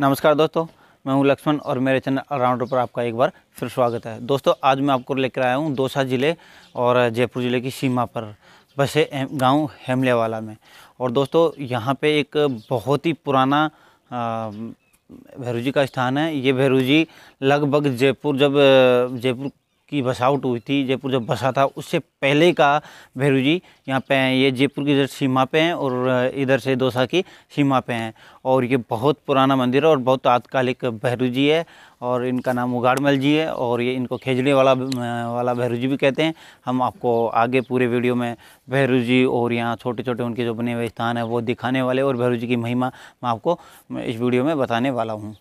नमस्कार दोस्तों मैं हूं लक्ष्मण और मेरे चैनल अलराउंड पर आपका एक बार फिर स्वागत है दोस्तों आज मैं आपको लेकर आया हूं दोसा ज़िले और जयपुर ज़िले की सीमा पर बसे गांव हेमलेवाला में और दोस्तों यहां पे एक बहुत ही पुराना भैरू जी का स्थान है ये भैरू जी लगभग जयपुर जब जयपुर की बस आउट हुई थी जयपुर जब बसा था उससे पहले का भैरू जी यहाँ पे हैं ये जयपुर की इधर सीमा पे हैं और इधर से दोसा की सीमा पे हैं और ये बहुत पुराना मंदिर है और बहुत तात्कालिक भैरू जी है और इनका नाम उगाड़मल जी है और ये इनको खेजने वाला वाला भैरू जी भी कहते हैं हम आपको आगे पूरे वीडियो में भैरू जी और यहाँ छोटे छोटे उनके जो बने हुए स्थान हैं वो दिखाने वाले और भैरू जी की महिमा मैं आपको इस वीडियो में बताने वाला हूँ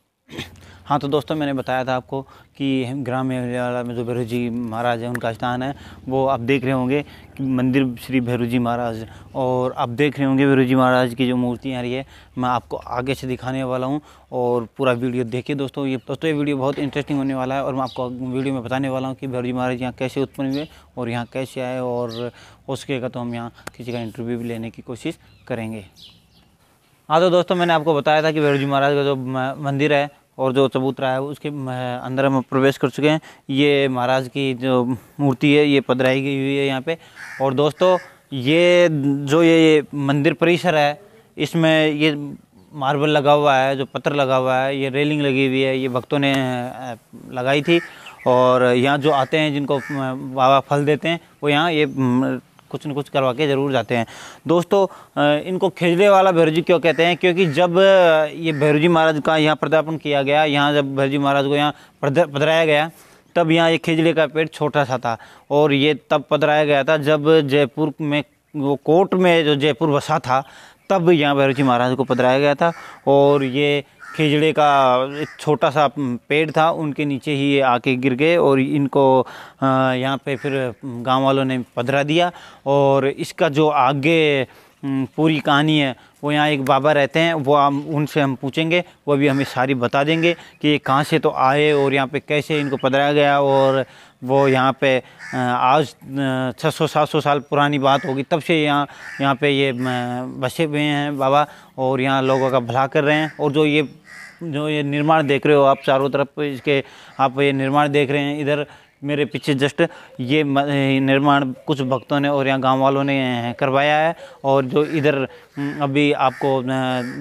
हाँ तो दोस्तों मैंने बताया था आपको कि ग्राम एरिया में जो भैरू जी महाराज है उनका स्थान है वो आप देख रहे होंगे कि मंदिर श्री भैरू जी महाराज और आप देख रहे होंगे भैरू जी महाराज की जो मूर्ति आ रही है मैं आपको आगे से दिखाने वाला हूँ और पूरा वीडियो देखिए दोस्तों ये दोस्तों ये वीडियो बहुत इंटरेस्टिंग होने वाला है और मैं आपको वीडियो में बताने वाला हूँ कि भैरू जी महाराज यहाँ कैसे उत्पन्न हुए और यहाँ कैसे आए और उसके का तो हम यहाँ किसी का इंटरव्यू भी लेने की कोशिश करेंगे हाँ तो दोस्तों मैंने आपको बताया था कि भैरू जी महाराज का जो मंदिर है और जो चबूतरा है उसके अंदर हम प्रवेश कर चुके हैं ये महाराज की जो मूर्ति है ये पधराई गई हुई है यहाँ पे और दोस्तों ये जो ये मंदिर परिसर है इसमें ये मार्बल लगा हुआ है जो पत्थर लगा हुआ है ये रेलिंग लगी हुई है ये भक्तों ने लगाई थी और यहाँ जो आते हैं जिनको बाबा फल देते हैं वो यहाँ ये कुछ न कुछ करवा के ज़रूर जाते हैं दोस्तों इनको खेजड़े वाला भैरूजी क्यों कहते हैं क्योंकि जब ये भैरूजी महाराज का यहाँ प्रदर्पण किया गया यहाँ जब भैरूजी महाराज को यहाँ पधराया गया तब यहाँ ये खेजड़े का पेड़ छोटा सा था और ये तब पधराया गया था जब जयपुर में वो कोर्ट में जो जयपुर बसा था तब यहाँ जी महाराज को पधराया गया था और ये खिजड़े का एक छोटा सा पेड़ था उनके नीचे ही ये आके गिर गए और इनको यहाँ पे फिर गांव वालों ने पधरा दिया और इसका जो आगे पूरी कहानी है वो यहाँ एक बाबा रहते हैं वो हम उनसे हम पूछेंगे वो भी हमें सारी बता देंगे कि ये कहाँ से तो आए और यहाँ पे कैसे इनको पधराया गया और वो यहाँ पे आज 600-700 साल पुरानी बात होगी तब से यहाँ यहाँ पे ये बसे हुए हैं बाबा और यहाँ लोगों का भला कर रहे हैं और जो ये जो ये निर्माण देख रहे हो आप चारों तरफ इसके आप ये निर्माण देख रहे हैं इधर मेरे पीछे जस्ट ये निर्माण कुछ भक्तों ने और यहाँ गांव वालों ने करवाया है और जो इधर हम्म, अभी आपको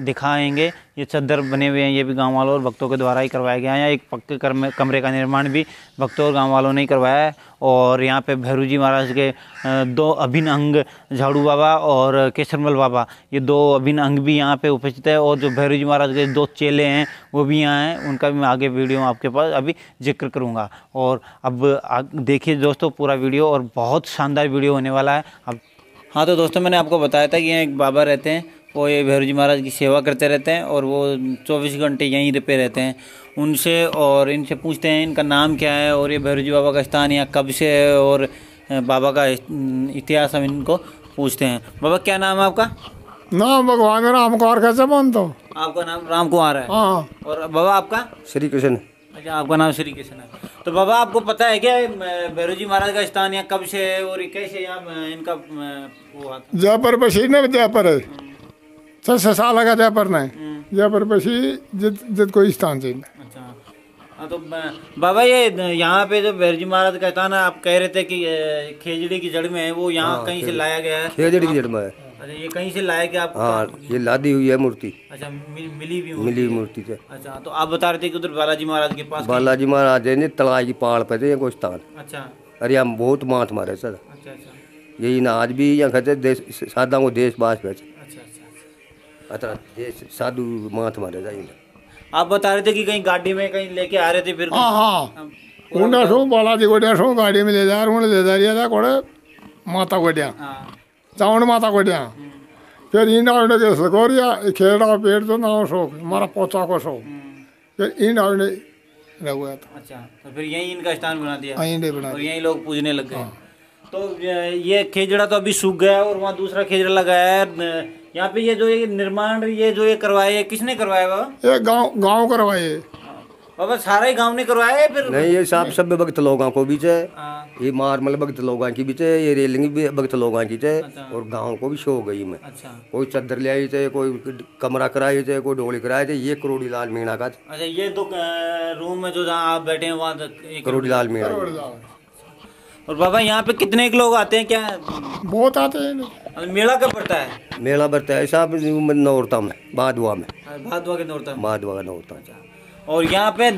दिखाएंगे ये चद्दर बने हुए हैं ये भी गांव वालों और भक्तों के द्वारा ही करवाया गया है एक पक्के कमरे का निर्माण भी भक्तों और गांव वालों ने ही करवाया है और यहाँ पे भैरू जी महाराज के दो अभिन्न अंग झाड़ू बाबा और केसरमल बाबा ये दो अभिन्न अंग भी यहाँ पे उपस्थित है और जो भैरू जी महाराज के दो चेले हैं वो भी यहाँ हैं उनका भी मैं आगे वीडियो आपके पास अभी जिक्र करूँगा और अब देखिए दोस्तों पूरा वीडियो और बहुत शानदार वीडियो होने वाला है अब हाँ तो दोस्तों मैंने आपको बताया था कि यहाँ एक बाबा रहते हैं वो ये जी महाराज की सेवा करते रहते हैं और वो चौबीस घंटे यहीं पे रहते हैं उनसे और इनसे पूछते हैं इनका नाम क्या है और ये जी बाबा का स्थान यहाँ कब से है और बाबा का इतिहास हम इनको पूछते हैं बाबा क्या नाम है आपका नाम भगवान राम कुमार कैसे मानता हूँ आपका नाम राम कुमार है हाँ। और बाबा आपका श्री कृष्ण अच्छा आपका नाम श्री कृष्ण है तो बाबा आपको पता है क्या भैरू जी महाराज का स्थान यहाँ कब से है और कैसे यहाँ इनका जयपुर बसी ने जयपुर है छः हाँ। छः साल का जयपुर ने हाँ। जयपुर बसी जित जित कोई स्थान से अच्छा हाँ तो बाबा ये यहाँ पे जो भैरू जी महाराज का स्थान है आप कह रहे थे कि खेजड़ी की जड़ में है वो यहाँ हाँ, कहीं से लाया गया है खेजड़ी की जड़ में है अच्छा, ये कहीं से लाया क्या आप हाँ ये लादी हुई है मूर्ति अच्छा मिल, मिली भी मिली मूर्ति से अच्छा तो आप बता रहे थे कि उधर बालाजी महाराज के पास बालाजी महाराज है तलाई की पहाड़ पे थे कोई स्थान अच्छा अरे हम बहुत मात मारे सर अच्छा अच्छा यही ना आज भी यहाँ कहते देश सादा को देश बास पे अच्छा अच्छा, अच्छा। देश साधु मात मारे सर आप बता रहे थे कि कहीं गाड़ी में कहीं लेके आ रहे थे फिर हाँ हाँ उन्हें बालाजी को डेढ़ गाड़ी में ले जा रहा हूँ ले जा रहा था माता को दिया चावन माता को दिया फिर ईंडा उंडा जैसे गोरिया खेड़ा पेड़ तो ना सो हमारा पोचा को सो फिर ईंडा उंडे रह हुआ था अच्छा तो फिर यही इनका स्थान बना दिया ईंडे हाँ, बना और यही लोग पूजने लग गए हाँ। तो ये खेजड़ा तो अभी सूख गया और वहाँ दूसरा खेजड़ा लगाया है यहाँ पे ये जो ये निर्माण ये जो ये करवाया है किसने करवाया बाबा ये गांव गांव करवाए बाबा सारा ही गांव ने करवाया फिर नहीं ये साफ सब भक्त लोगों को बीच है हाँ। ये मार्मल मतलब भगत लोगों की भी थे ये रेलिंग भी भगत लोगों की थे अच्छा। और गाँव को भी शो गई मैं अच्छा। कोई चादर ले आई थे कोई कमरा कराए थे कोई डोली कराए थे ये करोड़ी लाल मीणा का अच्छा ये तो रूम में जो जहाँ आप बैठे हैं वहाँ करोड़ी लाल मीणा और बाबा यहाँ पे कितने लोग आते हैं क्या बहुत आते हैं मेला कब पड़ता है मेला पड़ता है साहब नौरता में भादवा में भादवा के नौरता बाद का नौरता और यहाँ पे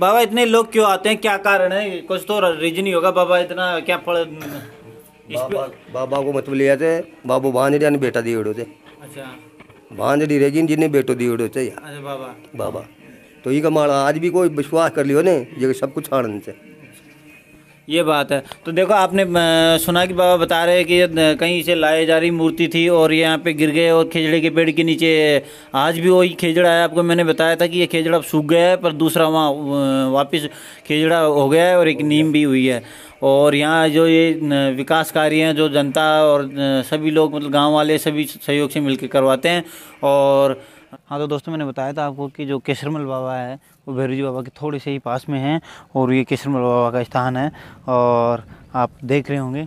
बाबा इतने लोग क्यों आते हैं क्या कारण है कुछ तो रीजन ही होगा बाबा इतना क्या पड़ बाबा, बाबा को मतलब लिया थे बाबू भांजड़ी ने बेटा दिए उड़ोते अच्छा भांजड़ी रेगिन जी ने बेटो दिए उड़ोते अच्छा बाबा बाबा तो ये कमाल आज भी कोई विश्वास कर लियो ने ये सब कुछ आनंद से ये बात है तो देखो आपने सुना कि बाबा बता रहे हैं कि कहीं से लाए जा रही मूर्ति थी और ये यहाँ पे गिर गए और खेजड़े के पेड़ के नीचे आज भी वही खेजड़ा है आपको मैंने बताया था कि ये खेजड़ा सूख गया है पर दूसरा वहाँ वापस खेजड़ा हो गया है और एक नीम भी हुई है और यहाँ जो ये विकास कार्य हैं जो जनता और सभी लोग मतलब गाँव वाले सभी सहयोग से मिल करवाते हैं और हाँ तो दोस्तों मैंने बताया था आपको कि जो केसरमल बाबा है वो भैरू जी बाबा के थोड़े से ही पास में है और ये केसरमल बाबा का स्थान है और आप देख रहे होंगे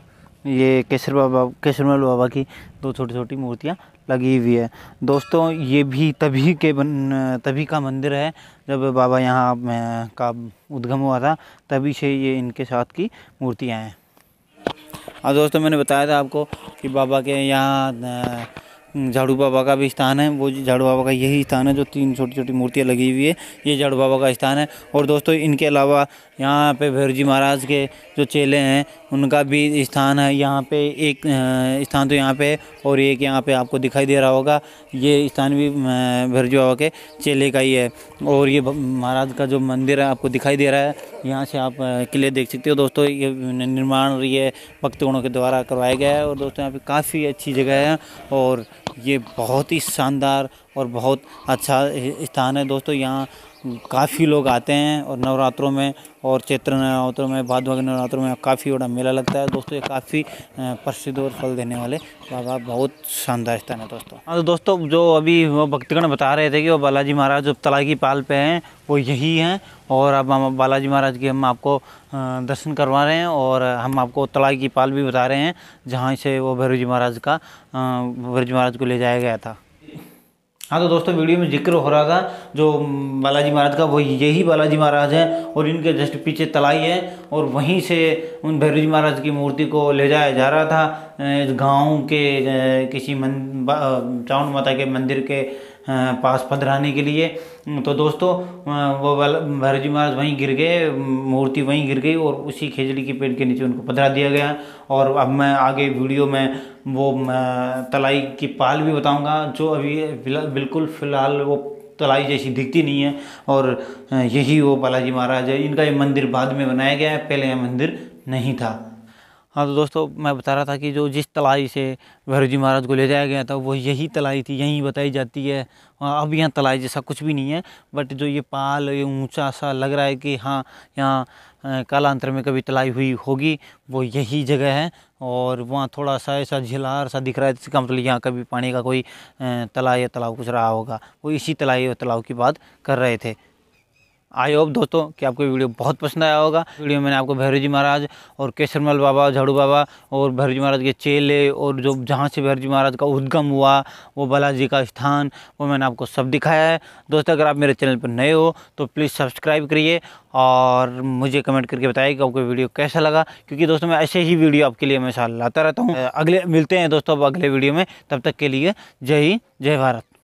ये केसर बाबा केसरमल बाबा की दो छोटी छोटी मूर्तियाँ लगी हुई है दोस्तों ये भी तभी के बन तभी का मंदिर है जब बाबा यहाँ का उद्गम हुआ था तभी से ये इनके साथ की मूर्तियाँ हैं और हाँ, दोस्तों मैंने बताया था आपको कि बाबा के यहाँ झाड़ू बाबा का भी स्थान है वो झाड़ू बाबा का यही स्थान है जो तीन छोटी छोटी मूर्तियाँ लगी हुई है ये झाड़ू बाबा का स्थान है और दोस्तों इनके अलावा यहाँ पे भैरव जी महाराज के जो चेले हैं उनका भी स्थान है यहाँ पे एक स्थान तो यहाँ पे और एक यहाँ पे आपको दिखाई दे रहा होगा ये स्थान भी भैरव जी बाबा के चेले का ही है और ये महाराज का जो मंदिर है आपको दिखाई दे रहा है यहाँ से आप किले देख सकते हो दोस्तों ये निर्माण ये भक्तगणों के द्वारा करवाया गया है और दोस्तों यहाँ पे काफ़ी अच्छी जगह है और ये बहुत ही शानदार और बहुत अच्छा स्थान है दोस्तों यहाँ काफ़ी लोग आते हैं और नवरात्रों में और चैत्र नवरात्रों में भाद नवरात्रों में काफ़ी बड़ा मेला लगता है दोस्तों ये काफ़ी प्रसिद्ध और फल देने वाले तो बाबा बहुत शानदार स्थान है दोस्तों हाँ तो दोस्तों जो अभी वो भक्तगण बता रहे थे कि वो बालाजी महाराज जो तला की पाल पे हैं वो यही हैं और अब हम बालाजी महाराज के हम आपको दर्शन करवा रहे हैं और हम आपको तला की पाल भी बता रहे हैं जहाँ से वो भैरू जी महाराज का भैरू जी महाराज को ले जाया गया था हाँ तो दोस्तों वीडियो में जिक्र हो रहा था जो बालाजी महाराज का वो यही बालाजी महाराज हैं और इनके जस्ट पीछे तलाई है और वहीं से उन भैरू जी महाराज की मूर्ति को ले जाया जा रहा था गांव के किसी मन चाउन माता के मंदिर के पास पधराने के लिए तो दोस्तों वो जी महाराज वहीं गिर गए मूर्ति वहीं गिर गई और उसी खेजड़ी के पेड़ के नीचे उनको पधरा दिया गया और अब मैं आगे वीडियो में वो तलाई की पाल भी बताऊंगा जो अभी बिल्कुल फ़िलहाल वो तलाई जैसी दिखती नहीं है और यही वो बालाजी महाराज है इनका ये मंदिर बाद में बनाया गया है पहले यह मंदिर नहीं था हाँ तो दोस्तों मैं बता रहा था कि जो जिस तलाई से भैरू जी महाराज को ले जाया गया था वो यही तलाई थी यहीं बताई जाती है हाँ, अब यहाँ तलाई जैसा कुछ भी नहीं है बट जो ये पाल ये ऊंचा सा लग रहा है कि हाँ यहाँ कालांतर में कभी तलाई हुई होगी वो यही जगह है और वहाँ थोड़ा सा ऐसा झिलार सा दिख रहा है जिसका मतलब यहाँ कभी पानी का कोई तलाई या तलाव कुछ रहा होगा वो इसी तलाई और तलाव की बात कर रहे थे आई होप दोस्तों कि आपको वीडियो बहुत पसंद आया होगा वीडियो मैंने आपको भैरव जी महाराज और केसरमल बाबा झाड़ू बाबा और भैरव जी महाराज के चेले और जो जहाँ से भैरव जी महाराज का उद्गम हुआ वो बालाजी का स्थान वो मैंने आपको सब दिखाया है दोस्तों अगर आप मेरे चैनल पर नए हो तो प्लीज़ सब्सक्राइब करिए और मुझे कमेंट करके बताइए कि आपको वीडियो कैसा लगा क्योंकि दोस्तों मैं ऐसे ही वीडियो आपके लिए हमेशा लाता रहता हूँ अगले मिलते हैं दोस्तों अब अगले वीडियो में तब तक के लिए जय हिंद जय भारत